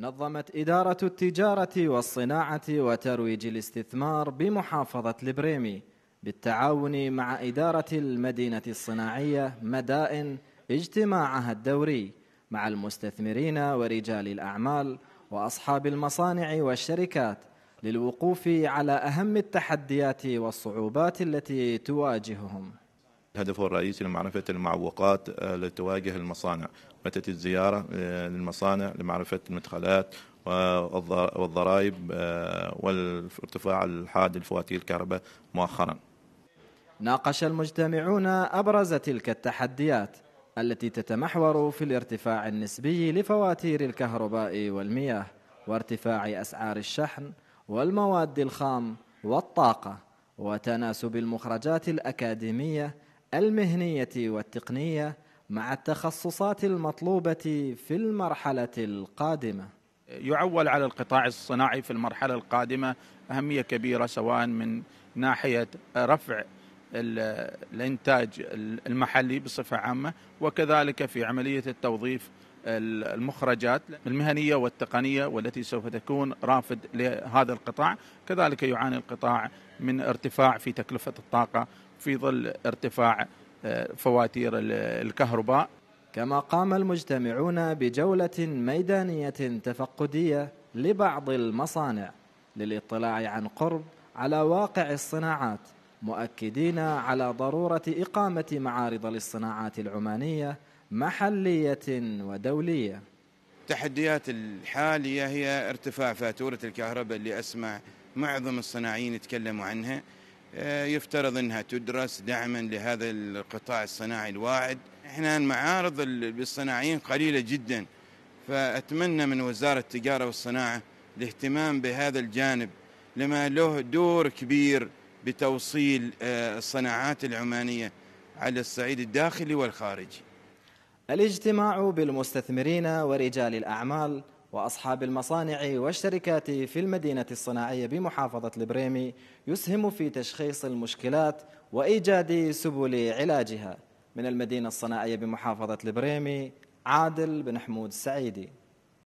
نظمت إدارة التجارة والصناعة وترويج الاستثمار بمحافظة البريمي بالتعاون مع إدارة المدينة الصناعية مدائن اجتماعها الدوري مع المستثمرين ورجال الأعمال وأصحاب المصانع والشركات للوقوف على أهم التحديات والصعوبات التي تواجههم هدفه الرئيسي لمعرفة المعوقات التي آه، تواجه المصانع متت الزيارة آه، للمصانع لمعرفة المدخلات والضرائب آه، والارتفاع الحاد لفواتير الكهرباء مؤخرا ناقش المجتمعون أبرز تلك التحديات التي تتمحور في الارتفاع النسبي لفواتير الكهرباء والمياه وارتفاع أسعار الشحن والمواد الخام والطاقة وتناسب المخرجات الأكاديمية المهنية والتقنية مع التخصصات المطلوبة في المرحلة القادمة. يعول على القطاع الصناعي في المرحلة القادمة أهمية كبيرة سواء من ناحية رفع الإنتاج المحلي بصفة عامة وكذلك في عملية التوظيف المخرجات المهنيه والتقنيه والتي سوف تكون رافد لهذا القطاع، كذلك يعاني القطاع من ارتفاع في تكلفه الطاقه في ظل ارتفاع آه، فواتير الكهرباء. كما قام المجتمعون بجوله ميدانيه تفقديه لبعض المصانع للاطلاع عن قرب على واقع الصناعات مؤكدين على ضروره اقامه معارض للصناعات العمانيه محلية ودولية التحديات الحالية هي ارتفاع فاتورة الكهرباء اللي أسمع معظم الصناعيين يتكلموا عنها آه، يفترض أنها تدرس دعما لهذا القطاع الصناعي الواعد احنا المعارض للصناعيين قليلة جدا فأتمنى من وزارة التجارة والصناعة الاهتمام بهذا الجانب لما له دور كبير بتوصيل آه، الصناعات العمانية على الصعيد الداخلي والخارجي الاجتماع بالمستثمرين ورجال الأعمال وأصحاب المصانع والشركات في المدينة الصناعية بمحافظة البريمي يسهم في تشخيص المشكلات وإيجاد سبل علاجها من المدينة الصناعية بمحافظة البريمي عادل بن حمود السعيدي